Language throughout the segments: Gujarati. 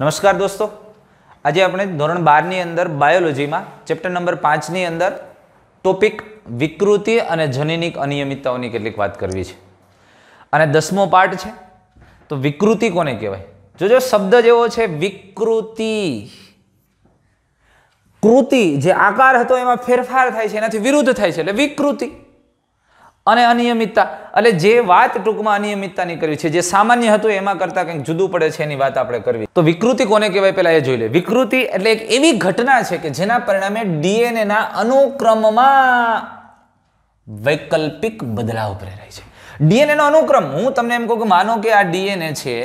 નમસ્કાર દોસ્તો આજે આપણે ધોરણ બારની અંદર બાયોલોજીમાં ચેપ્ટર નંબર પાંચની અંદર ટોપિક વિકૃતિ અને જનનિક અનિયમિતતાઓની કેટલીક વાત કરવી છે અને દસમો પાર્ટ છે તો વિકૃતિ કોને કહેવાય જોજો શબ્દ જેવો છે વિકૃતિ કૃતિ જે આકાર હતો એમાં ફેરફાર થાય છે એનાથી વિરુદ્ધ થાય છે એટલે વિકૃતિ અને અનિયમિતતા એટલે જે વાત ટૂંકમાં અનિયમિતતાની કરવી છે જે સામાન્ય હતું એમાં કરતાં કંઈક જુદું પડે છે એની વાત આપણે કરવી તો વિકૃતિ કોને કહેવાય પહેલાં એ જોઈ લે વિકૃતિ એટલે એક એવી ઘટના છે કે જેના પરિણામે ડીએનએના અનુક્રમમાં વૈકલ્પિક બદલાવ પ્રેરાય છે ડીએનએનો અનુક્રમ હું તમને એમ કહું કે માનો કે આ ડીએનએ છે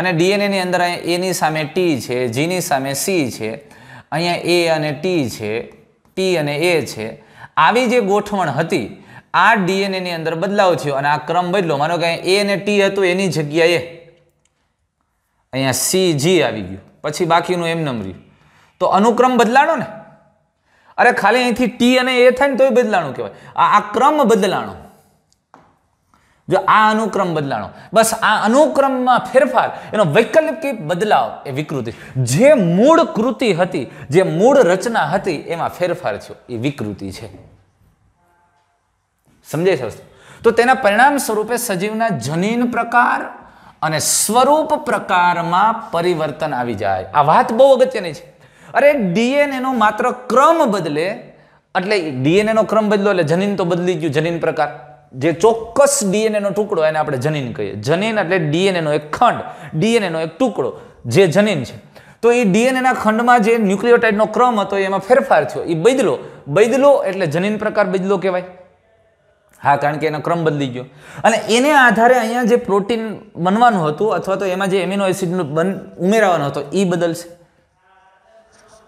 અને ડીએનએની અંદર અહીંયા એની સામે ટી છે જીની સામે સી છે અહીંયા એ અને ટી છે ટી અને એ છે આવી જે ગોઠવણ હતી આ ડીએનએની અંદર બદલાવ થયો અને આ ક્રમ બદલો માનો કે એ અને ટી હતું એની જગ્યાએ અહીંયા સી જી આવી ગયું પછી બાકીનું એમ નમ રહ્યું તો અનુક્રમ બદલાણો ને અરે ખાલી અહીંથી ટી અને એ થાય ને તોય બદલાણું કહેવાય આ ક્રમ બદલાણો જો આ અનુક્રમ બદલાણો બસ આ અનુક્રમમાં ફેરફાર એનો વૈકલ્પિક બદલાવ એ વિકૃતિ જે મૂળ કૃતિ હતી જે મૂળ રચના હતી એમાં ફેરફાર થયો એ વિકૃતિ છે સમજાય છે વસ્તુ તો તેના પરિણામ સ્વરૂપે સજીવના જનીન પ્રકાર અને સ્વરૂપ પ્રકારમાં પરિવર્તન આવી જાય આ વાત બહુ અગત્યની છે અરે ડીએનએનો માત્ર ક્રમ બદલે એટલે ડીએનએનો ક્રમ બદલો એટલે જનીન તો બદલી ગયું જનીન પ્રકાર જે ચોક્કસ ડીએનએનો ટુકડો એને આપણે જનીન કહીએ જનીન એટલે ડીએનએનો એક ખંડ ડીએનએનો એક ટુકડો જે જનીન છે તો એ ડીએનએના ખંડમાં જે ન્યુક્લિયોટાઇડનો ક્રમ હતો એમાં ફેરફાર થયો એ બદલો બદલો એટલે જનીન પ્રકાર બદલો કહેવાય હા કારણ કે એનો ક્રમ બદલી ગયો અને એને આધારે અહીંયા જે પ્રોટીન બનવાનું હતું અથવા તો એમાં જે એમિનો એસિડનું બન ઉમેરાવાનો હતો એ બદલશે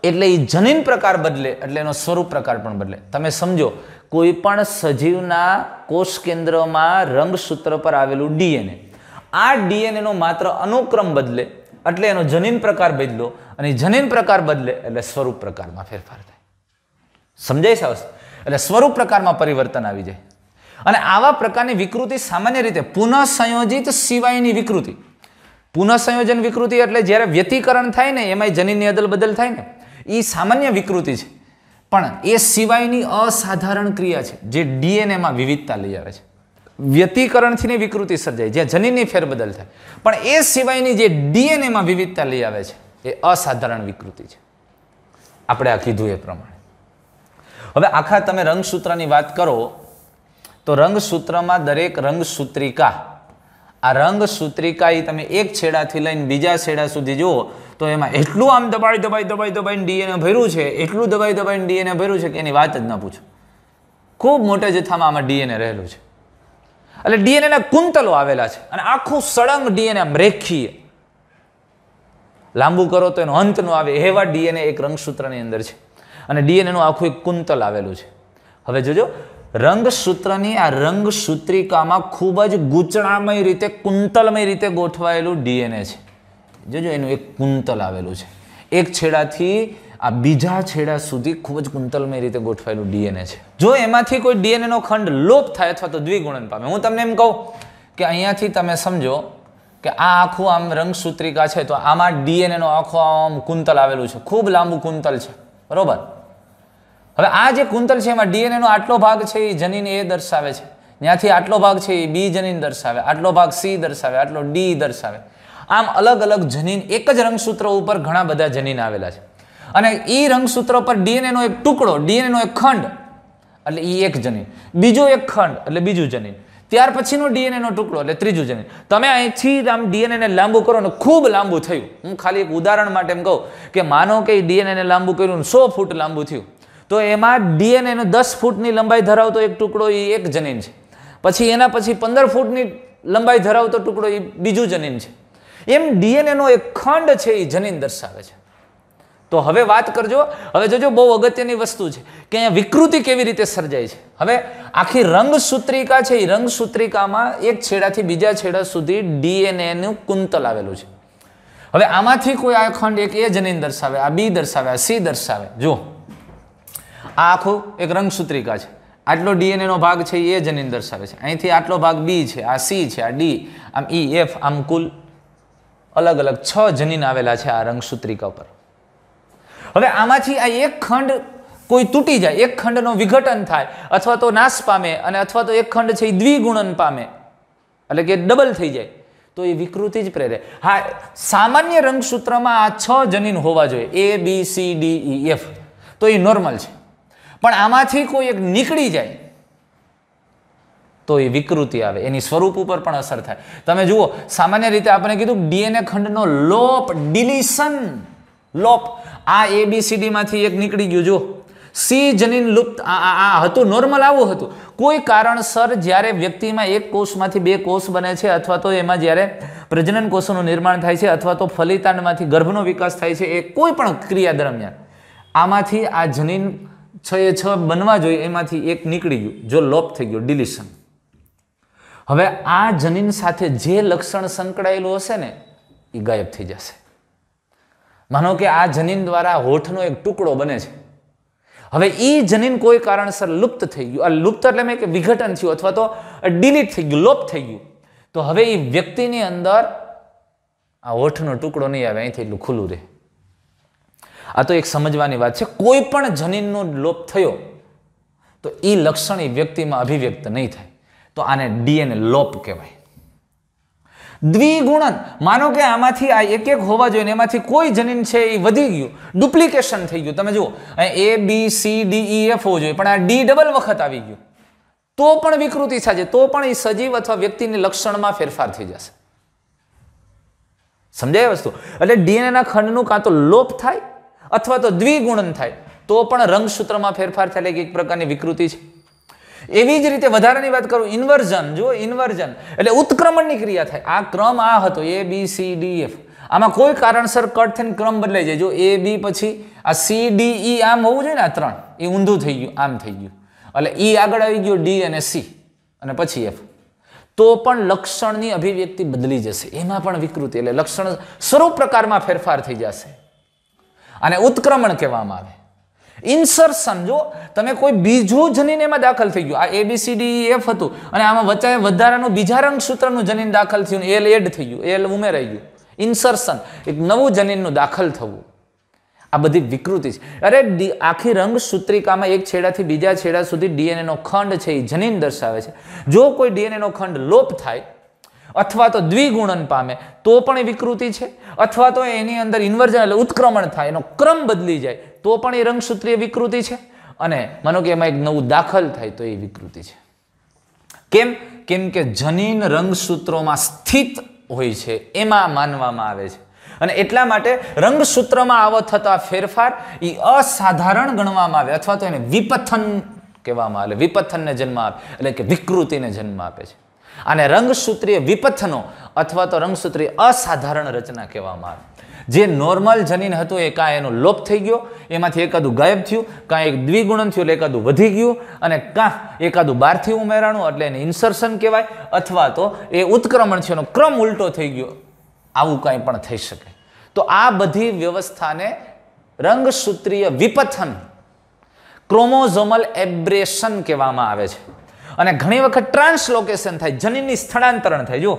એટલે એ જનીન પ્રકાર બદલે એટલે એનો સ્વરૂપ પ્રકાર પણ બદલે તમે સમજો કોઈ પણ સજીવના કોષ કેન્દ્રમાં રંગસૂત્ર પર આવેલું ડીએનએ આ ડીએનએનો માત્ર અનુક્રમ બદલે એટલે એનો જનીન પ્રકાર બદલો અને જનીન પ્રકાર બદલે એટલે સ્વરૂપ પ્રકારમાં ફેરફાર થાય સમજાય સાવ એટલે સ્વરૂપ પ્રકારમાં પરિવર્તન આવી જાય અને આવા પ્રકારની વિકૃતિ સામાન્ય રીતે પુનઃસંયોજિત સિવાયની વિકૃતિ પુનઃસંયોજન વિકૃતિ એટલે જ્યારે વ્યતિકરણ થાય ને એમાં જનીનની અદલ બદલ થાય ને એ સામાન્ય વિકૃતિ છે પણ એ સિવાયની અસાધારણ ક્રિયા છે જે ડીએનએમાં વિવિધતા લઈ આવે છે વ્યતિકરણથીને વિકૃતિ સર્જાય જ્યાં જનીનની ફેરબદલ થાય પણ એ સિવાયની જે ડીએનએમાં વિવિધતા લઈ આવે છે એ અસાધારણ વિકૃતિ છે આપણે આ કીધું એ પ્રમાણે હવે આખા તમે રંગસૂત્રની વાત કરો તો રંગસૂત્રમાં દરેક રંગસૂત્રિકા આ રંગસૂત્રિકા એ તમે એક છેડાથી લઈને બીજા છેડા સુધી જુઓ તો એમાં એટલું આમ દબાઈ દબાઈ દબાઈ દબાઈને ડીએનએ ભર્યું છે એટલું દબાઈ દબાઈને ડીએનએ ભર્યું છે કે એની વાત જ ન પૂછો ખૂબ મોટા જથ્થામાં આમાં ડીએનએ રહેલું છે એટલે ડીએનએના કુંતલો આવેલા છે અને આખું સળંગ ડીએનએ આમ રેખીએ લાંબુ કરો તો એનો અંત ન આવે એવા ડીએનએ એક રંગસૂત્રની અંદર છે અને ડીએનએનું આખું એક કુંતલ આવેલું છે હવે જોજો રંગસૂત્રની આ રંગસૂત્રિકામાં ખૂબ જ ગૂંચણામય રીતે કુંતલમય રીતે ગોઠવાયેલું ડીએનએ છે જોજો એનું એક કુંતલ આવેલું છે એક છેડાથી આ બીજા છેડા સુધી ખૂબ જ કુંતલમય રીતે ગોઠવાયેલું ડીએનએ છે જો એમાંથી કોઈ ડીએનએનો ખંડ લોપ થાય અથવા તો દ્વિગુણન પામે હું તમને એમ કહું કે અહીંયાથી તમે સમજો કે આ આખું આમ રંગસૂત્રિકા છે તો આમાં ડીએનએનો આખો આમ કુંતલ આવેલું છે ખૂબ લાંબુ કુંતલ છે બરાબર હવે આ જે કુંતલ છે એમાં ડીએનએનો આટલો ભાગ છે એ જનીન એ દર્શાવે છે ત્યાંથી આટલો ભાગ છે એ બી જનીન દર્શાવે આટલો ભાગ સી દર્શાવે આટલો ડી દર્શાવે આમ અલગ અલગ જનીન એક જ રંગસૂત્ર ઉપર ઘણા બધા જનીન આવેલા છે અને એ રંગસૂત્ર પર ડીએનએનો એક ટુકડો ડીએનએનો એક ખંડ એટલે એ એક જનીન બીજો એક ખંડ એટલે બીજું જનીન ત્યાર પછીનો ડીએનએનો ટુકડો એટલે ત્રીજું જનીન તમે અહીંથી આમ ડીએનએને લાંબુ કરો ને ખૂબ લાંબુ થયું હું ખાલી એક ઉદાહરણ માટે એમ કહું કે માનો કે ડીએનએને લાંબુ કર્યું સો ફૂટ લાંબુ થયું તો એમાં ડીએનએનો દસ ફૂટની લંબાઈ ધરાવતો એક ટુકડો એ એક જનીન છે પછી એના પછી પંદર ફૂટની લંબાઈ ધરાવતો ટુકડો એ બીજું જનીન છે એમ ડીએનએનો એક ખંડ છે એ જનીન દર્શાવે છે તો હવે વાત કરજો હવે જોજો બહુ અગત્યની વસ્તુ છે કે અહીંયા વિકૃતિ કેવી રીતે સર્જાય છે હવે આખી રંગસૂત્રિકા છે એ રંગસૂત્રિકામાં એક છેડાથી બીજા છેડા સુધી ડીએનએનું કુંતલ આવેલું છે હવે આમાંથી કોઈ આ ખંડ એક એ જનીન દર્શાવે આ બી દર્શાવે આ સી દર્શાવે જુઓ આ આખું એક રંગસૂત્રિકા છે આટલો ડીએનએનો ભાગ છે એ જનીન દર્શાવે છે અહીંથી આટલો ભાગ બી છે આ સી છે આ ડી આમ ઈ એફ આમ કુલ અલગ અલગ છ જનીન આવેલા છે આ રંગસૂત્રિકા પર હવે આમાંથી આ એક ખંડ કોઈ તૂટી જાય એક ખંડનો વિઘટન થાય અથવા તો નાશ પામે અને અથવા તો એક ખંડ છે એ દ્વિગુણન પામે એટલે કે ડબલ થઈ જાય તો એ વિકૃતિ જ પ્રેરે હા સામાન્ય રંગસૂત્રમાં આ છ જનીન હોવા જોઈએ A B C D E F તો એ નોર્મલ છે પણ આમાંથી કોઈ એક નીકળી જાય તો એ વિકૃતિ આવે એની સ્વરૂપ ઉપર પણ અસર થાય તમે જુઓ સામાન્ય રીતે આપણે કીધું ડીએનએ ખંડનો લોપ ડિલિશન લોપ આ એબીસીડીમાંથી એક નીકળી ગયું જુઓ સી જનીન લુપ્ત આ હતું નોર્મલ આવું હતું કોઈ કારણસર જ્યારે વ્યક્તિમાં એક કોષમાંથી બે કોષ બને છે અથવા તો એમાં જ્યારે પ્રજનન કોષોનું નિર્માણ થાય છે અથવા તો ફલિતાંડમાંથી ગર્ભનો વિકાસ થાય છે એ કોઈ પણ ક્રિયા દરમિયાન આમાંથી આ જનીન છ એ છ બનવા જોઈએ એમાંથી એક નીકળી ગયું જો લોપ થઈ ગયો ડિલિશન હવે આ જનીન સાથે જે લક્ષણ સંકળાયેલું હશે ને એ ગાયબ થઈ જશે માનો કે આ જનીન દ્વારા હોઠનો એક ટુકડો બને છે હવે એ જનીન કોઈ કારણસર લુપ્ત થઈ ગયું આ લુપ્ત એટલે મેં કે વિઘટન થયું અથવા તો ડિલીટ થઈ ગયું લોપ થઈ ગયું તો હવે એ વ્યક્તિની અંદર આ હોઠનો ટુકડો નહીં આવે અહીંથી એટલું ખુલ્લું રહે આ તો એક સમજવાની વાત છે કોઈ પણ જનીનનો લોપ થયો તો એ લક્ષણ એ વ્યક્તિમાં અભિવ્યક્ત નહીં થાય તો આને ડીએનએ લોપ કહેવાય દ્વિગુણન માનો કે આમાંથી આ એક એક હોવા જોઈએ એમાંથી કોઈ જનીન છે એ વધી ગયું ડુપ્લિકેશન થઈ ગયું તમે જુઓ A B C D E F હોવું જોઈએ પણ આ ડી ડબલ વખત આવી ગયું તો પણ વિકૃતિ થશે તો પણ એ સજીવ અથવા વ્યક્તિની લક્ષણમાં ફેરફાર થઈ જશે સમજાય વસ્તુ એટલે ડીએનએના ખંડનું કાં તો લોપ થાય અથવા તો દ્વિગુણન થાય તો પણ રંગસૂત્રમાં ફેરફાર થાય એટલે એક પ્રકારની વિકૃતિ છે એવી જ રીતે વધારાની વાત કરું ઇન્વર્ઝન જો ઇન્વર્ઝન એટલે ઉત્ક્રમણની ક્રિયા થાય આ ક્રમ આ હતો A B C D F આમાં કોઈ કારણસર કટ થઈને ક્રમ બદલાઈ જાય જો એ બી પછી આ સી ડી ઈ આમ હોવું જોઈએ ને આ ત્રણ એ ઊંધું થઈ ગયું આમ થઈ ગયું એટલે ઈ આગળ આવી ગયો ડી અને સી અને પછી એફ તો પણ લક્ષણની અભિવ્યક્તિ બદલી જશે એમાં પણ વિકૃતિ એટલે લક્ષણ સ્વરૂપ પ્રકારમાં ફેરફાર થઈ જશે આને ઉત્ક્રમણ કહેવામાં આવે ઇન્સર્શન જો તમે કોઈ બીજું જનીન એમાં દાખલ થઈ ગયું આ એબીસીડી એફ e હતું અને આમાં વચ્ચે વધારાનું બીજા રંગ સૂત્રનું જનીન દાખલ થયું એલ એડ થઈ ગયું એલ ઉમેરાઈ ગયું ઇન્સર્શન એક નવું જનીનનું દાખલ થવું આ બધી વિકૃતિ છે અરે આખી રંગ સૂત્રિકામાં એક છેડાથી બીજા છેડા સુધી ડીએનએનો ખંડ છે એ જનીન દર્શાવે છે જો કોઈ ડીએનએનો ખંડ લોપ થાય અથવા તો દ્વિગુણન પામે તો પણ એ વિકૃતિ છે અથવા તો એની અંદર ઇન્વર્જન એટલે ઉત્ક્રમણ થાય એનો ક્રમ બદલી જાય તો પણ એ રંગસૂત્રીય વિકૃતિ છે અને માનો કે એમાં એક નવું દાખલ થાય તો એ વિકૃતિ છે કેમ કેમ કે જનીન રંગસૂત્રોમાં સ્થિત હોય છે એમાં માનવામાં આવે છે અને એટલા માટે રંગસૂત્રમાં આવો થતા ફેરફાર એ અસાધારણ ગણવામાં આવે અથવા તો એને વિપથન કહેવામાં આવે વિપથનને જન્મ આપે એટલે કે વિકૃતિને જન્મ આપે છે આને રંગસૂત્રીય વિપથનો અથવા તો રંગસૂત્રીય અસાધારણ રચના કહેવામાં આવે જે નોર્મલ જનીન હતું એ કાંઈ એનો લોપ થઈ ગયો એમાંથી એકાદું ગાયબ થયું કાં એક દ્વિગુણન થયું એટલે એકાદું વધી ગયું અને કાં એકાદું બહારથી ઉમેરાણું એટલે એને ઇન્સર્શન કહેવાય અથવા તો એ ઉત્ક્રમણ થયો ક્રમ ઉલટો થઈ ગયો આવું કાંઈ પણ થઈ શકે તો આ બધી વ્યવસ્થાને રંગસૂત્રીય વિપથન ક્રોમોઝોમલ એબ્રેશન કહેવામાં આવે છે અને ઘણી વખત ટ્રાન્સલોકેશન થાય જનીનની સ્થળાંતરણ થાય જો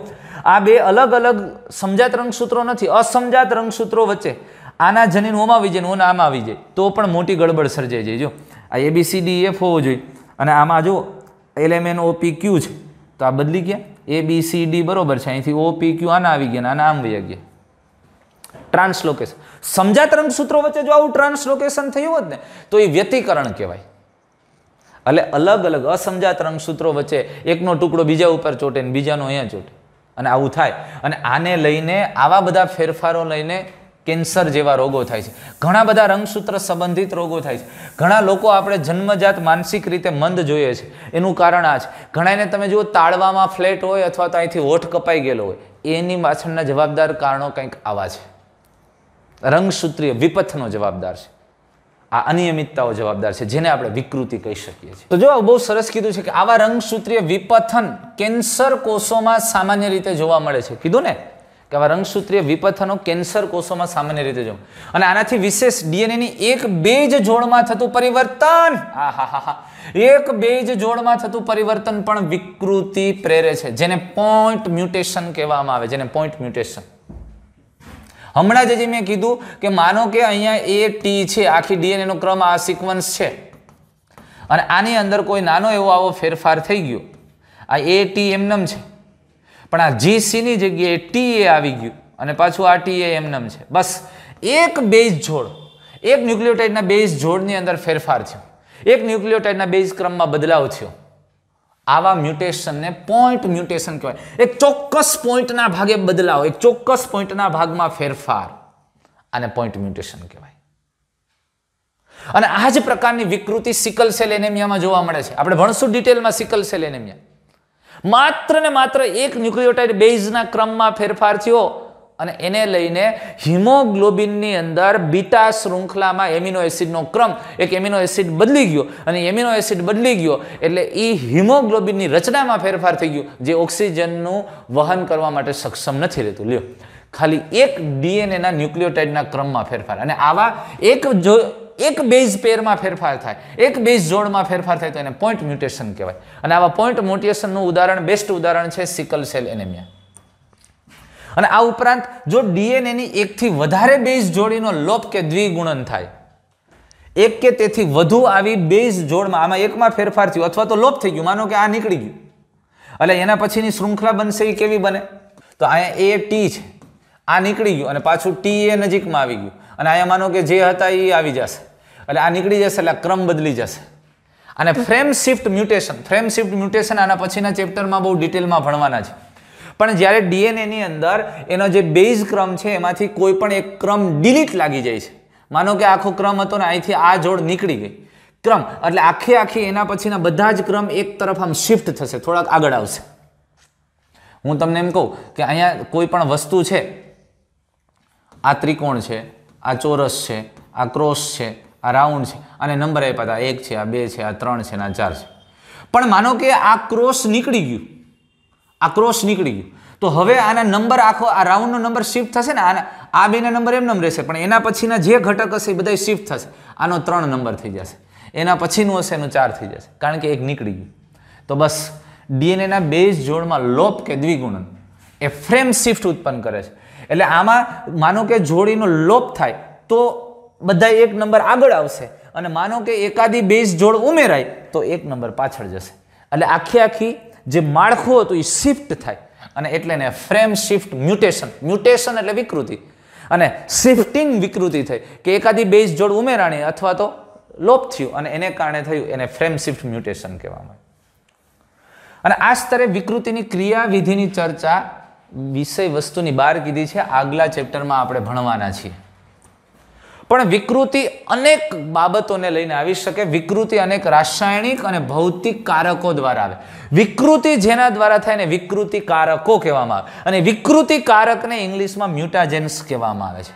આ બે અલગ અલગ સમજાત રંગસૂત્રો નથી અસમજાત રંગસૂત્રો વચ્ચે આના જનીન ઓમાં આવી જાય ઓના આમાં આવી જાય તો પણ મોટી ગડબડ સર્જાઈ જાય જો આ એબીસીડી એફ e હોવો જોઈએ અને આમાં જો એલએમએન ઓપી ક્યુ છે તો આ બદલી ગયા એ બી સી ડી બરોબર છે અહીંથી ઓ પી ક્યુ આના આવી ગયા આના આમ વયા ગયા ટ્રાન્સલોકેશન સમજાત રંગસૂત્રો વચ્ચે જો આવું ટ્રાન્સલોકેશન થયું હોત ને તો એ વ્યતિકરણ કહેવાય એટલે અલગ અલગ અસમજાત રંગસૂત્રો વચ્ચે એકનો ટુકડો બીજા ઉપર ચોટે ને બીજાનો અહીંયા ચોટે અને આવું થાય અને આને લઈને આવા બધા ફેરફારો લઈને કેન્સર જેવા રોગો થાય છે ઘણા બધા રંગસૂત્ર સંબંધિત રોગો થાય છે ઘણા લોકો આપણે જન્મજાત માનસિક રીતે મંદ જોઈએ છે એનું કારણ આ છે ઘણાને તમે જુઓ તાળવામાં ફ્લેટ હોય અથવા તો અહીંથી હોઠ કપાઈ ગયેલો હોય એની પાછળના જવાબદાર કારણો કંઈક આવા છે રંગસૂત્રીય વિપથનો જવાબદાર છે આ અનિયમિતતાઓ જવાબદાર છે જેને આપણે વિકૃતિ કહી શકીએ છીએ તો જો બહુ સરસ કીધું છે કે આવા રંગસૂત્રીય વિપથન કેન્સર કોષોમાં સામાન્ય રીતે જોવા મળે છે કીધું ને કે આવા રંગસૂત્રીય વિપથનો કેન્સર કોષોમાં સામાન્ય રીતે જોવા અને આનાથી વિશેષ ડીએનએની એક બેજ જોડમાં થતું પરિવર્તન આ હા હા હા એક બે જ જોડમાં થતું પરિવર્તન પણ વિકૃતિ પ્રેરે છે જેને પોઈન્ટ મ્યુટેશન કહેવામાં આવે જેને પોઈન્ટ મ્યુટેશન હમણાં જ જે મેં કીધું કે માનો કે અહીંયા એ ટી છે આખી ડીએનએનો ક્રમ આ સિક્વન્સ છે અને આની અંદર કોઈ નાનો એવો આવો ફેરફાર થઈ ગયો આ એ ટી એમનમ છે પણ આ જી સીની જગ્યાએ ટી એ આવી ગયું અને પાછું આ ટી એ એમનમ છે બસ એક બેઝ જોડ એક ન્યુક્લિયોટાઇડના બેઝ જોડની અંદર ફેરફાર થયો એક ન્યુક્લિયોટાઇડના બેઝ ક્રમમાં બદલાવ થયો આવા મ્યુટેશનને પોઈન્ટ મ્યુટેશન કહેવાય એક ચોક્કસ પોઈન્ટના ભાગે બદલાવ એક ચોક્કસ પોઈન્ટના ભાગમાં ફેરફાર અને પોઈન્ટ મ્યુટેશન કહેવાય અને આ જ પ્રકારની વિકૃતિ સિકલ સેલ એનેમિયામાં જોવા મળે છે આપણે ભણશું ડિટેલમાં સિકલ સેલ એનેમિયા માત્ર ને માત્ર એક ન્યુક્લિયોટાઇડ બેઝના ક્રમમાં ફેરફાર થયો અને એને લઈને હિમોગ્લોબિનની અંદર બીટા શૃંખલામાં એમિનો એસિડનો ક્રમ એક એમિનો એસિડ બદલી ગયો અને એમિનો એસિડ બદલી ગયો એટલે એ હિમોગ્લોબિનની રચનામાં ફેરફાર થઈ ગયો જે ઓક્સિજનનું વહન કરવા માટે સક્ષમ નથી રહેતું લ્યો ખાલી એક ડીએનએના ન્યુક્લિયોટાઇડના ક્રમમાં ફેરફાર અને આવા એક જો એક બેઝ પેરમાં ફેરફાર થાય એક બેઝ જોડમાં ફેરફાર થાય તો એને પોઈન્ટ મ્યુટેશન કહેવાય અને આવા પોઈન્ટ મ્યુટેશનનું ઉદાહરણ બેસ્ટ ઉદાહરણ છે સિકલ સેલ એનેમિયા અને આ ઉપરાંત જો ડીએનએની એકથી વધારે બેઝ જોડીનો લોપ કે દ્વિગુણન થાય એક કે તેથી વધુ આવી બેઝ જોડમાં આમાં એકમાં ફેરફાર થયો અથવા તો લોપ થઈ ગયું માનો કે આ નીકળી ગયું એટલે એના પછીની શૃંખલા બનશે એ કેવી બને તો અહીંયા એ ટી છે આ નીકળી ગયું અને પાછું ટી એ નજીકમાં આવી ગયું અને અહીંયા માનો કે જે હતા એ આવી જશે એટલે આ નીકળી જશે એટલે ક્રમ બદલી જશે અને frame shift mutation frame shift mutation આના પછીના ચેપ્ટરમાં બહુ ડિટેલમાં ભણવાના છે પણ જ્યારે ડીએનએની અંદર એનો જે બેઝ ક્રમ છે એમાંથી કોઈ પણ એક ક્રમ ડિલીટ લાગી જાય છે માનો કે આખો ક્રમ હતો ને અહીંથી આ જોડ નીકળી ગઈ ક્રમ એટલે આખી આખી એના પછીના બધા જ ક્રમ એક તરફ આમ શિફ્ટ થશે થોડાક આગળ આવશે હું તમને એમ કહું કે અહીંયા કોઈ પણ વસ્તુ છે આ ત્રિકોણ છે આ ચોરસ છે આ ક્રોસ છે આ રાઉન્ડ છે અને નંબર આપ્યા હતા એક છે આ બે છે આ ત્રણ છે આ ચાર છે પણ માનો કે આ ક્રોસ નીકળી ગયું આક્રોશ નીકળી ગયું તો હવે આના નંબર આખો આ રાઉન્ડનો નંબર શિફ્ટ થશે ને આના આ બેના નંબર એમ નમ રહેશે પણ એના પછીના જે ઘટક હશે એ બધા શિફ્ટ થશે આનો ત્રણ નંબર થઈ જશે એના પછીનું હશે એનું ચાર થઈ જશે કારણ કે એક નીકળી ગયું તો બસ ડીએનએના બેઝ જોડમાં લોપ કે દ્વિગુણન એ ફ્રેમ શિફ્ટ ઉત્પન્ન કરે છે એટલે આમાં માનો કે જોડીનો લોપ થાય તો બધા એક નંબર આગળ આવશે અને માનો કે એકાદી બેઝ જોડ ઉમેરાય તો એક નંબર પાછળ જશે એટલે આખી આખી જે માળખું હતું એ શિફ્ટ થાય અને એટલે એને ફ્રેમ શિફ્ટ મ્યુટેશન મ્યુટેશન એટલે વિકૃતિ અને શિફ્ટિંગ વિકૃતિ થઈ કે એકાદી બેઝ જોડ ઉમેરાણી અથવા તો લોપ થયું અને એને કારણે થયું એને ફ્રેમ શિફ્ટ મ્યુટેશન કહેવામાં અને આ સ્તરે વિકૃતિની ક્રિયાવિધિની ચર્ચા વિષય વસ્તુની બહાર કીધી છે આગલા ચેપ્ટરમાં આપણે ભણવાના છીએ પણ વિકૃતિ અનેક બાબતોને લઈને આવી શકે વિકૃતિ અનેક રાસાયણિક અને ભૌતિક કારકો દ્વારા આવે વિકૃતિ જેના દ્વારા થાય ને વિકૃતિ કારકો કહેવામાં આવે અને વિકૃતિ કારકને ઇંગ્લિશમાં મ્યુટાજેન્સ કહેવામાં આવે છે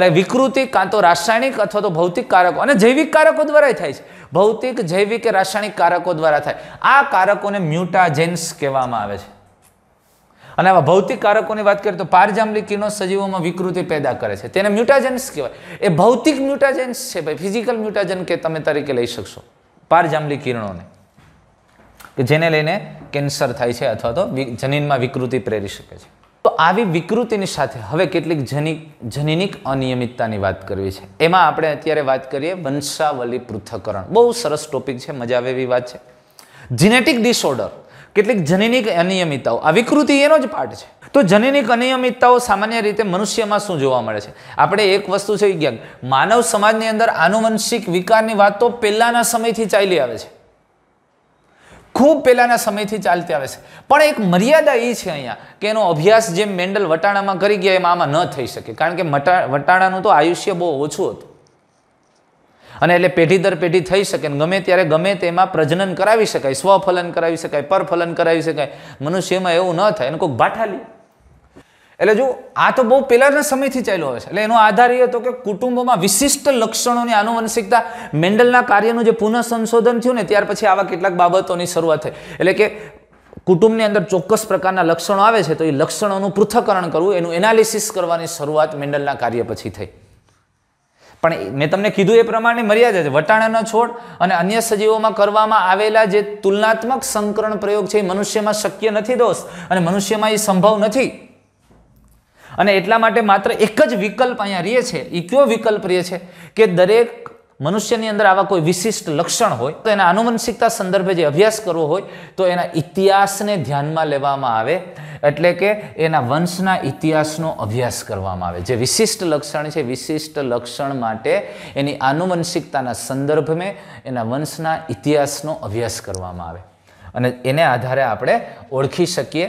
અને વિકૃતિ કાં તો રાસાયણિક અથવા તો ભૌતિક કારકો અને જૈવિક કારકો દ્વારા થાય છે ભૌતિક જૈવિક કે રાસાયણિક કારકો દ્વારા થાય આ કારકોને મ્યુટાજેન્સ કહેવામાં આવે છે અને આવા ભૌતિક કારકોની વાત કરીએ તો પારજાંબલી કિરણો સજીવોમાં વિકૃતિ પેદા કરે છે તેને મ્યુટાજન્સ કહેવાય એ ભૌતિક મ્યુટાજન્સ છે ભાઈ ફિઝિકલ મ્યુટાજન કે તમે તરીકે લઈ શકશો પારજાંબલી કિરણોને કે જેને લઈને કેન્સર થાય છે અથવા તો જનીનમાં વિકૃતિ પ્રેરી શકે છે તો આવી વિકૃતિની સાથે હવે કેટલીક જનિક જનીનિક અનિયમિતતાની વાત કરવી છે એમાં આપણે અત્યારે વાત કરીએ વંશાવલી પૃથ્થકરણ બહુ સરસ ટોપિક છે મજા આવે એવી વાત છે જીનેટિક ડિસઓર્ડર કેટલીક જનનિક અનિયમિતતાઓ આ વિકૃતિ એનો જ પાઠ છે તો જનનિક અનિયમિતતાઓ સામાન્ય રીતે મનુષ્યમાં શું જોવા મળે છે આપણે એક વસ્તુ છે કે માનવ સમાજની અંદર આનુવંશિક વિકારની વાત તો પહેલાંના સમયથી ચાલી આવે છે ખૂબ પહેલાંના સમયથી ચાલતી આવે છે પણ એક મર્યાદા એ છે અહીંયા કે એનો અભ્યાસ જેમ મેન્ડલ વટાણામાં કરી ગયા એમાં આમાં ન થઈ શકે કારણ કે મટા વટાણાનું તો આયુષ્ય બહુ ઓછું હતું અને એટલે પેઢી દર પેઢી થઈ શકે ને ગમે ત્યારે ગમે તેમાં પ્રજનન કરાવી શકાય સ્વફલન કરાવી શકાય પરફલન કરાવી શકાય મનુષ્યમાં એવું ન થાય એને કોઈક ભાઠા એટલે જો આ તો બહુ પહેલાના સમયથી ચાલ્યો આવે છે એટલે એનો આધાર એ હતો કે કુટુંબમાં વિશિષ્ટ લક્ષણોની આનુવંશિકતા મેન્ડલના કાર્યનું જે પુનઃ સંશોધન થયું ને ત્યાર પછી આવા કેટલાક બાબતોની શરૂઆત થઈ એટલે કે કુટુંબની અંદર ચોક્કસ પ્રકારના લક્ષણો આવે છે તો એ લક્ષણોનું પૃથ્થકરણ કરવું એનું એનાલિસિસ કરવાની શરૂઆત મેન્ડલના કાર્ય પછી થઈ પણ મેં તમને કીધું એ પ્રમાણે મર્યાદા છે વટાણાના છોડ અને અન્ય સજીવોમાં કરવામાં આવેલા જે તુલનાત્મક સંકરણ પ્રયોગ છે એ મનુષ્યમાં શક્ય નથી દોસ્ત અને મનુષ્યમાં એ સંભવ નથી અને એટલા માટે માત્ર એક જ વિકલ્પ અહીંયા રીએ છે એ કયો વિકલ્પ રહે છે કે દરેક મનુષ્યની અંદર આવા કોઈ વિશિષ્ટ લક્ષણ હોય તો એના આનુવંશિકતા સંદર્ભે જે અભ્યાસ કરવો હોય તો એના ઇતિહાસને ધ્યાનમાં લેવામાં આવે એટલે કે એના વંશના ઇતિહાસનો અભ્યાસ કરવામાં આવે જે વિશિષ્ટ લક્ષણ છે વિશિષ્ટ લક્ષણ માટે એની આનુવંશિકતાના સંદર્ભમાં એના વંશના ઇતિહાસનો અભ્યાસ કરવામાં આવે અને એને આધારે આપણે ઓળખી શકીએ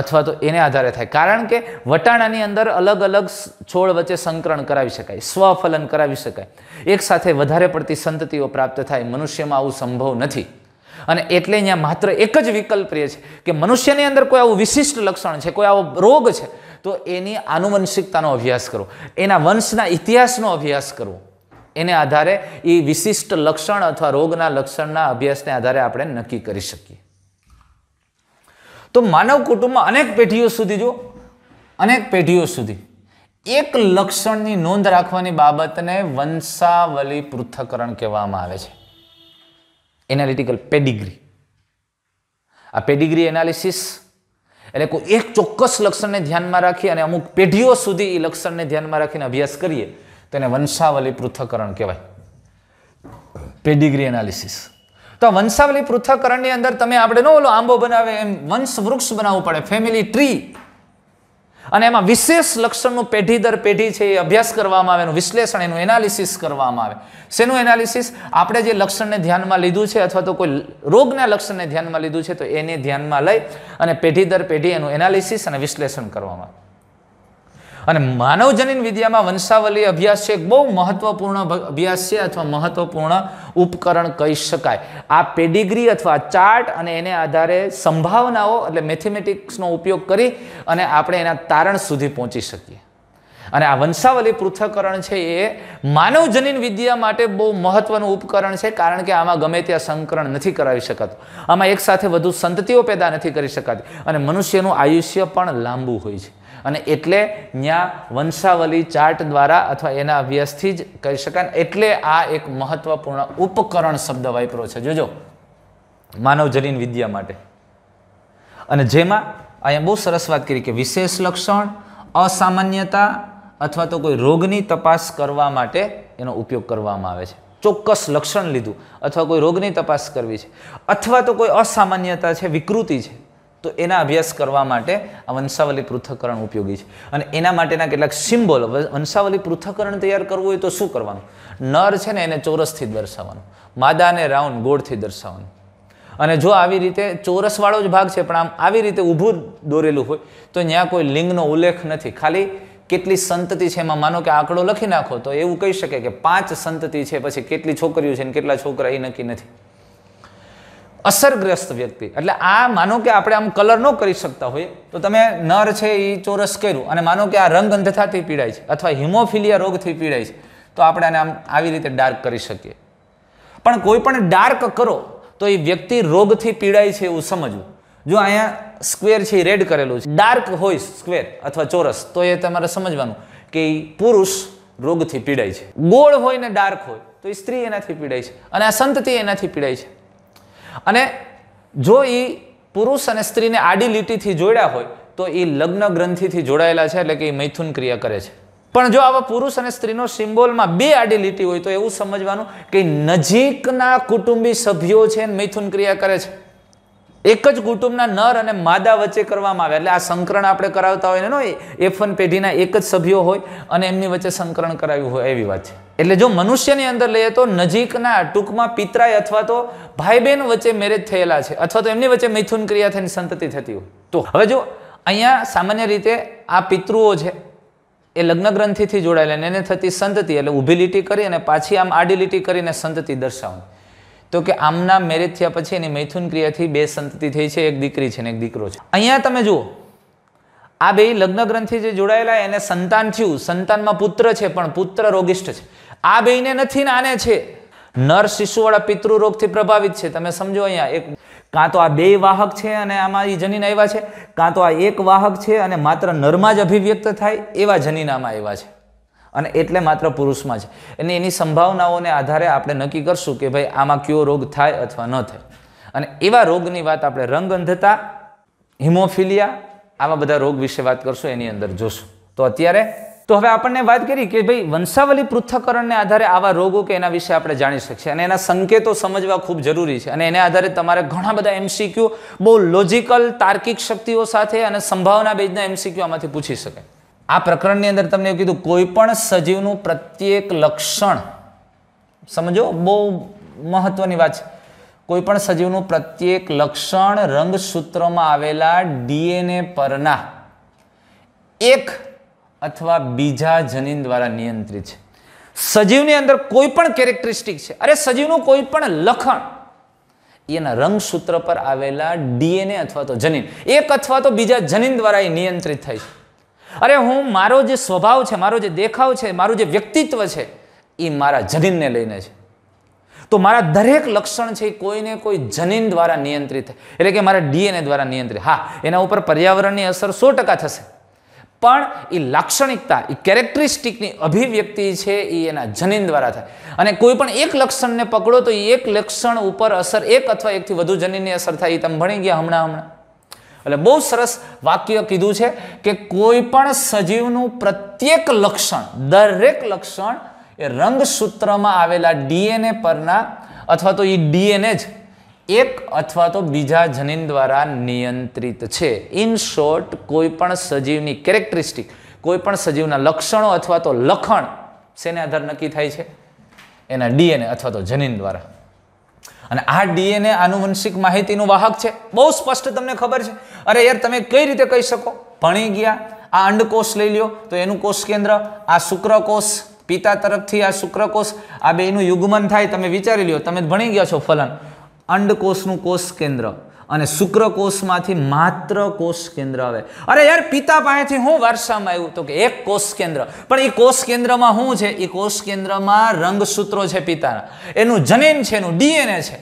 અથવા તો એને આધારે થાય કારણ કે વટાણાની અંદર અલગ અલગ છોડ વચ્ચે સંકરણ કરાવી શકાય સ્વફલન કરાવી શકાય એકસાથે વધારે પડતી સંતતિઓ પ્રાપ્ત થાય મનુષ્યમાં આવું સંભવ નથી અને એટલે અહીંયા માત્ર એક જ વિકલ્પ રહે છે કે મનુષ્યની અંદર કોઈ આવું વિશિષ્ટ લક્ષણ છે કોઈ આવો રોગ છે તો એની આનુવંશિકતાનો અભ્યાસ કરવો એના વંશના ઇતિહાસનો અભ્યાસ કરવો એને આધારે એ વિશિષ્ટ લક્ષણ અથવા રોગના લક્ષણના અભ્યાસને આધારે આપણે નક્કી કરી શકીએ તો માનવ કુટુંબમાં અનેક પેઢીઓ સુધી જો અનેક પેઢીઓ સુધી એક લક્ષણની નોંધ રાખવાની બાબતને વંશાવલી પૃથ્થકરણ કહેવામાં આવે છે એનાલિટિકલ પેડિગ્રી આ પેડિગ્રી એનાલિસિસ એટલે કોઈ એક ચોક્કસ લક્ષણને ધ્યાનમાં રાખી અને અમુક પેઢીઓ સુધી એ લક્ષણને ધ્યાનમાં રાખીને અભ્યાસ કરીએ તો એને વંશાવલી પૃથ્થકરણ કહેવાય પેડિગ્રી એનાલિસિસ તો વંશાવલી પૃથ્થકરણની અંદર તમે આપણે ન ઓલો આંબો બનાવે એમ વંશ વૃક્ષ બનાવવું પડે ફેમિલી ટ્રી અને એમાં વિશેષ લક્ષણનું પેઢી દર પેઢી છે એ અભ્યાસ કરવામાં આવે એનું વિશ્લેષણ એનું એનાલિસિસ કરવામાં આવે શેનું એનાલિસિસ આપણે જે લક્ષણને ધ્યાનમાં લીધું છે અથવા તો કોઈ રોગના લક્ષણને ધ્યાનમાં લીધું છે તો એને ધ્યાનમાં લઈ અને પેઢી દર પેઢી એનું એનાલિસિસ અને વિશ્લેષણ કરવામાં આવે અને માનવજનીન વિદ્યામાં વંશાવલી અભ્યાસ છે એક બહુ મહત્વપૂર્ણ અભ્યાસ છે અથવા મહત્વપૂર્ણ ઉપકરણ કહી શકાય આ પેડિગ્રી અથવા ચાર્ટ અને એને આધારે સંભાવનાઓ એટલે મેથેમેટિક્સનો ઉપયોગ કરી અને આપણે એના તારણ સુધી પહોંચી શકીએ અને આ વંશાવલી પૃથ્થકરણ છે એ માનવજનીન વિદ્યા માટે બહુ મહત્વનું ઉપકરણ છે કારણ કે આમાં ગમે ત્યાં સંકરણ નથી કરાવી શકાતું આમાં એકસાથે વધુ સંતતિઓ પેદા નથી કરી શકાતી અને મનુષ્યનું આયુષ્ય પણ લાંબુ હોય છે અને એટલે ત્યાં વંશાવલી ચાર્ટ દ્વારા અથવા એના અભ્યાસથી જ કહી શકાય એટલે આ એક મહત્વપૂર્ણ ઉપકરણ શબ્દ વાપરો છે જોજો માનવજનીન વિદ્યા માટે અને જેમાં અહીંયા બહુ સરસ વાત કરી કે વિશેષ લક્ષણ અસામાન્યતા અથવા તો કોઈ રોગની તપાસ કરવા માટે એનો ઉપયોગ કરવામાં આવે છે ચોક્કસ લક્ષણ લીધું અથવા કોઈ રોગની તપાસ કરવી છે અથવા તો કોઈ અસામાન્યતા છે વિકૃતિ છે તો એના અભ્યાસ કરવા માટે આ વંશાવલી પૃથ્થકરણ ઉપયોગી છે અને એના માટેના કેટલાક સિમ્બોલ વંશાવલી પૃથ્થકરણ તૈયાર કરવું હોય તો શું કરવાનું નર છે ને એને ચોરસથી દર્શાવવાનું માદાને રાઉન્ડ ગોળથી દર્શાવવાનું અને જો આવી રીતે ચોરસવાળો જ ભાગ છે પણ આમ આવી રીતે ઊભું દોરેલું હોય તો ત્યાં કોઈ લિંગનો ઉલ્લેખ નથી ખાલી કેટલી સંતતિ છે એમાં માનો કે આંકડો લખી નાખો તો એવું કહી શકે કે પાંચ સંતતિ છે પછી કેટલી છોકરીઓ છે ને કેટલા છોકરા એ નક્કી નથી અસરગ્રસ્ત વ્યક્તિ એટલે આ માનો કે આપણે આમ કલર ન કરી શકતા હોઈએ તો તમે નર છે એ ચોરસ કર્યું અને માનો કે આ રંગ અંધથાથી પીડાય છે અથવા હિમોફિલિયા રોગથી પીડાય છે તો આપણે આને આમ આવી રીતે ડાર્ક કરી શકીએ પણ કોઈ પણ ડાર્ક કરો તો એ વ્યક્તિ રોગથી પીડાય છે એવું સમજવું જો અહીંયા સ્ક્વેર છે એ રેડ કરેલું છે ડાર્ક હોય સ્ક્વેર અથવા ચોરસ તો એ તમારે સમજવાનું કે એ પુરુષ રોગથી પીડાય છે ગોળ હોય ને ડાર્ક હોય તો એ સ્ત્રી એનાથી પીડાય છે અને આ સંતથી એનાથી પીડાય છે અને જો એ પુરુષ અને સ્ત્રીને આડી લીટીથી જોડ્યા હોય તો એ લગ્ન ગ્રંથિથી જોડાયેલા છે એટલે કે એ મૈથુન ક્રિયા કરે છે પણ જો આવા પુરુષ અને સ્ત્રીનો સિમ્બોલમાં બે આડી લીટી હોય તો એવું સમજવાનું કે નજીકના કુટુંબી સભ્યો છે મૈથુન ક્રિયા કરે છે એક જ કુટુંબના નર અને માદા વચ્ચે કરવામાં આવે એટલે આ સંકરણ આપણે કરાવતા હોય એનો એફ વન પેઢીના એક જ સભ્યો હોય અને એમની વચ્ચે સંકરણ કરાવ્યું હોય એવી વાત છે એટલે જો મનુષ્યની અંદર લઈએ તો નજીકના ટૂંકમાં પિતરાય અથવા તો ભાઈ બહેન વચ્ચે મેરેજ થયેલા છે અથવા તો એમની વચ્ચે મૈથુન ક્રિયા થઈને સંતતિ થતી હોય તો હવે જો અહીંયા સામાન્ય રીતે આ પિતૃઓ છે એ લગ્ન ગ્રંથિથી જોડાયેલા એને થતી સંતતિ એટલે ઊભી લીટી કરી અને પાછી આમ આડી લીટી કરીને સંતતિ દર્શાવવું તો કે આમના મેરેજ થયા પછી એની મૈથુન ક્રિયાથી બે સંતતિ થઈ છે એક દીકરી છે ને એક દીકરો છે અહીંયા તમે જુઓ આ બે લગ્ન ગ્રંથિ જે જોડાયેલા એને સંતાન થયું સંતાનમાં પુત્ર છે પણ પુત્ર રોગિષ્ઠ છે આ બેને નથી ને આને છે નર શિશુવાળા પિતૃરોગથી પ્રભાવિત છે તમે સમજો અહીંયા એક કાં તો આ બે વાહક છે અને આમાં એ જનીન આવ્યા છે કાં તો આ એક વાહક છે અને માત્ર નરમાં જ અભિવ્યક્ત થાય એવા જનીનામાં આમાં આવ્યા છે અને એટલે માત્ર પુરુષમાં છે અને એની સંભાવનાઓને આધારે આપણે નક્કી કરશું કે ભાઈ આમાં કયો રોગ થાય અથવા ન થાય અને એવા રોગની વાત આપણે રંગ અંધતા હિમોફિલિયા આવા બધા રોગ વિશે વાત કરશું એની અંદર જોશું તો અત્યારે તો હવે આપણને વાત કરી કે ભાઈ વંશાવલી પૃથ્થકરણને આધારે આવા રોગો કે એના વિશે આપણે જાણી શકીએ અને એના સંકેતો સમજવા ખૂબ જરૂરી છે અને એને આધારે તમારે ઘણા બધા એમસીક્યુ બહુ લોજિકલ તાર્કિક શક્તિઓ સાથે અને સંભાવના બેજના એમસીક્યુ આમાંથી પૂછી શકાય આ પ્રકરણની અંદર તમને એવું કીધું કોઈ પણ સજીવનું પ્રત્યેક લક્ષણ સમજો બહુ મહત્વની વાત છે કોઈ પણ સજીવનું પ્રત્યેક લક્ષણ રંગસૂત્રમાં આવેલા ડીએનએ પરના એક અથવા બીજા જનીન દ્વારા નિયંત્રિત છે સજીવની અંદર કોઈ પણ કેરેક્ટરિસ્ટિક છે અરે સજીવનું કોઈ પણ લખણ એના રંગસૂત્ર પર આવેલા ડીએનએ અથવા તો જનીન એક અથવા તો બીજા જનીન દ્વારા એ નિયંત્રિત થાય છે અરે હું મારો જે સ્વભાવ છે મારો જે દેખાવ છે મારું જે વ્યક્તિત્વ છે એ મારા જનીનને લઈને છે તો મારા દરેક લક્ષણ છે એ કોઈને કોઈ જનીન દ્વારા નિયંત્રિત એટલે કે મારા ડીએનએ દ્વારા નિયંત્રિત હા એના ઉપર પર્યાવરણની અસર સો ટકા થશે પણ એ લાક્ષણિકતા એ કેરેક્ટરિસ્ટિકની અભિવ્યક્તિ છે એ એના જનીન દ્વારા થાય અને કોઈ પણ એક લક્ષણને પકડો તો એ એક લક્ષણ ઉપર અસર એક અથવા એકથી વધુ જનીનની અસર થાય એ તમે ભણી ગયા હમણાં હમણાં એટલે બહુ સરસ વાક્ય કીધું છે કે કોઈ પણ સજીવનું પ્રત્યેક લક્ષણ દરેક લક્ષણ એ રંગસૂત્રમાં આવેલા ડીએનએ પરના અથવા તો એ ડીએનએ જ એક અથવા તો બીજા જનીન દ્વારા નિયંત્રિત છે ઇન શોર્ટ કોઈ પણ સજીવની કેરેક્ટરિસ્ટિક કોઈ પણ સજીવના લક્ષણો અથવા તો લખણ શેને આધાર નક્કી થાય છે એના ડીએનએ અથવા તો જનીન દ્વારા અને આ ડીએનએ આનુવંશિક માહિતીનું વાહક છે બહુ સ્પષ્ટ તમને ખબર છે અરે યાર તમે કઈ રીતે કહી શકો ભણી ગયા આ અંડકોષ લઈ લ્યો તો એનું કોષ કેન્દ્ર આ શુક્રકોષ પિતા તરફથી આ શુક્રકોષ આ બેનું યુગમન થાય તમે વિચારી લ્યો તમે ભણી ગયા છો ફલન અંડકોષનું કોષ કેન્દ્ર અને શુક્રકોષમાંથી માત્ર કોષ કેન્દ્ર આવે અરે યાર પિતા પાસેથી હું વારસામાં આવ્યું તો કે એક કોષ કેન્દ્ર પણ એ કોષ કેન્દ્રમાં શું છે એ કોષ કેન્દ્રમાં રંગસૂત્રો છે પિતાના એનું જનીન છે એનું ડીએનએ છે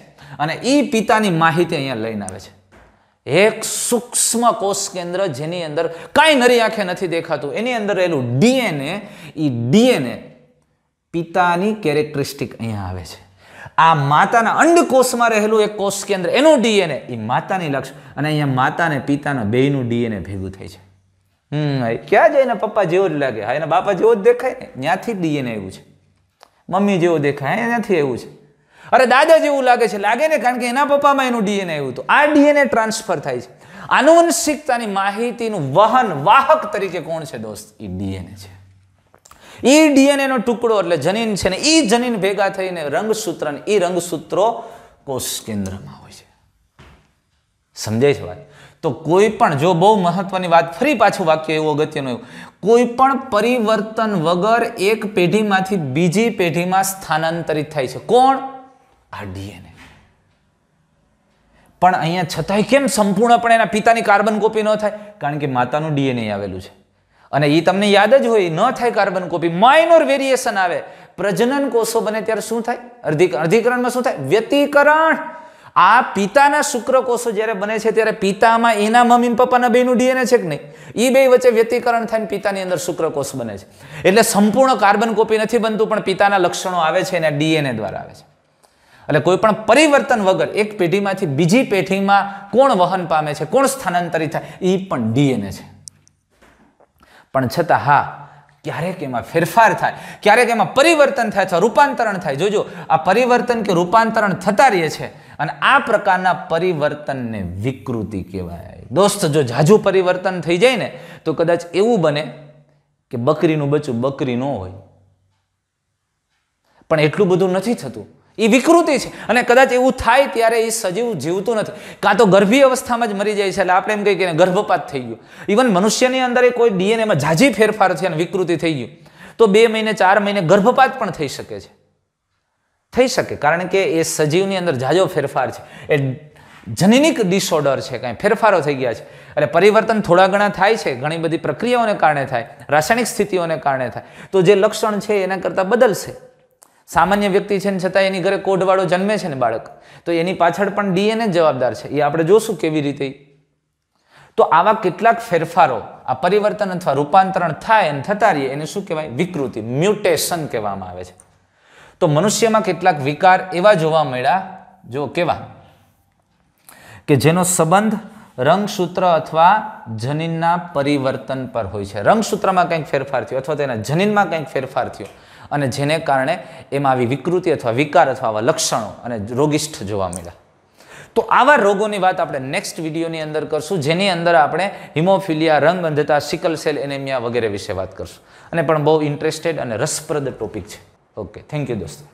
અને એ પિતાની માહિતી અહીંયા લઈને આવે છે એક સૂક્ષ્મ કોષ કેન્દ્ર જેની અંદર કાંઈ નરી આંખે નથી દેખાતું એની અંદર રહેલું ડીએનએ એ ડીએનએ પિતાની કેરેક્ટરિસ્ટિક અહીંયા આવે છે આ માતાના અંડકોષમાં રહેલું એક કોષ કેન્દ્ર એનું ડીએનએ એ માતાની લક્ષ અને અહીંયા માતાને પિતાના બેયનું ડીએનએ ભેગું થાય છે હમ ક્યાં જાય એને પપ્પા જેવો જ લાગે હા એના બાપા જેવો જ દેખાય ને ત્યાંથી ડીએનએ એવું છે મમ્મી જેવો દેખાય ત્યાંથી એવું છે અરે દાદા જેવું લાગે છે લાગે ને કારણ કે એના પપ્પામાં એનું ડીએનએ એવું હતું આ ડીએનએ ટ્રાન્સફર થાય છે આનુવંશિકતાની માહિતીનું વહન વાહક તરીકે કોણ છે દોસ્ત એ ડીએનએ છે એ ડીએનએનો ટુકડો એટલે જનીન છે ને એ જનીન ભેગા થઈને રંગસૂત્ર ને એ રંગસૂત્રો કોષ કેન્દ્રમાં હોય છે સમજાય છે વાત તો કોઈ પણ જો બહુ મહત્વની વાત ફરી પાછું વાક્ય એવું અગત્યનું એવું કોઈ પણ પરિવર્તન વગર એક પેઢીમાંથી બીજી પેઢીમાં સ્થાનાંતરિત થાય છે કોણ આ ડીએનએ પણ અહીંયા છતાંય કેમ સંપૂર્ણપણે એના પિતાની કાર્બન કોપી ન થાય કારણ કે માતાનું ડીએનએ આવેલું છે અને એ તમને યાદ જ હોય ન થાય કાર્બન કોપી માઇનોર વેરિએશન આવે પ્રજનન કોષો બને ત્યારે શું થાય અર્ધી અર્ધીકરણમાં શું થાય વ્યતિકરણ આ પિતાના શુક્રકોષો જ્યારે બને છે ત્યારે પિતામાં એના મમ્મી પપ્પાના બેનું ડીએનએ છે કે નહીં એ બે વચ્ચે વ્યતિકરણ થઈને પિતાની અંદર શુક્રકોષ બને છે એટલે સંપૂર્ણ કાર્બન કોપી નથી બનતું પણ પિતાના લક્ષણો આવે છે એના ડીએનએ દ્વારા આવે છે એટલે કોઈ પણ પરિવર્તન વગર એક પેઢીમાંથી બીજી પેઢીમાં કોણ વહન પામે છે કોણ સ્થાનાંતરિત થાય એ પણ ડીએનએ છે પણ છતાં હા ક્યારેક એમાં ફેરફાર થાય ક્યારેક એમાં પરિવર્તન થાય અથવા રૂપાંતરણ થાય જોજો આ પરિવર્તન કે રૂપાંતરણ થતા રહે છે અને આ પ્રકારના પરિવર્તનને વિકૃતિ કહેવાય દોસ્ત જો ઝાઝું પરિવર્તન થઈ જાય ને તો કદાચ એવું બને કે બકરીનું બચ્ચું બકરી ન હોય પણ એટલું બધું નથી થતું એ વિકૃતિ છે અને કદાચ એવું થાય ત્યારે એ સજીવ જીવતું નથી કાં તો ગર્ભી અવસ્થામાં જ મરી જાય છે એટલે આપણે એમ કહીએ કે ગર્ભપાત થઈ ગયું ઇવન મનુષ્યની અંદર એ કોઈ ડીએનએમાં ઝાઝી ફેરફાર છે અને વિકૃતિ થઈ ગયું તો બે મહિને ચાર મહિને ગર્ભપાત પણ થઈ શકે છે થઈ શકે કારણ કે એ સજીવની અંદર ઝાઝો ફેરફાર છે એ જનનિક ડિસઓર્ડર છે કાંઈ ફેરફારો થઈ ગયા છે એટલે પરિવર્તન થોડા ઘણા થાય છે ઘણી બધી પ્રક્રિયાઓને કારણે થાય રાસાયણિક સ્થિતિઓને કારણે થાય તો જે લક્ષણ છે એના કરતાં બદલશે સામાન્ય વ્યક્તિ છે ને છતાં એની ઘરે કોઢવાળો જન્મે છે ને બાળક તો એની પાછળ પણ ડીએનએ જવાબદાર છે એ આપણે જોશું કેવી રીતે તો આવા કેટલાક ફેરફારો આ પરિવર્તન અથવા રૂપાંતરણ થાય એને થતા રહીએ એને શું કહેવાય વિકૃતિ મ્યુટેશન કહેવામાં આવે છે તો મનુષ્યમાં કેટલાક વિકાર એવા જોવા મળ્યા જો કેવા કે જેનો સંબંધ રંગસૂત્ર અથવા જનીનના પરિવર્તન પર હોય છે રંગસૂત્રમાં કંઈક ફેરફાર થયો અથવા તેના જનીનમાં કંઈક ફેરફાર થયો અને જેને કારણે એમાં આવી વિકૃતિ અથવા વિકાર અથવા આવા લક્ષણો અને રોગિષ્ઠ જોવા મળ્યા તો આવા રોગોની વાત આપણે નેક્સ્ટ વિડીયોની અંદર કરશું જેની અંદર આપણે હિમોફિલિયા રંગ અંધતા સિકલ સેલ એનેમિયા વગેરે વિશે વાત કરશું અને પણ બહુ ઇન્ટરેસ્ટેડ અને રસપ્રદ ટોપિક છે ઓકે થેન્ક યુ દોસ્તો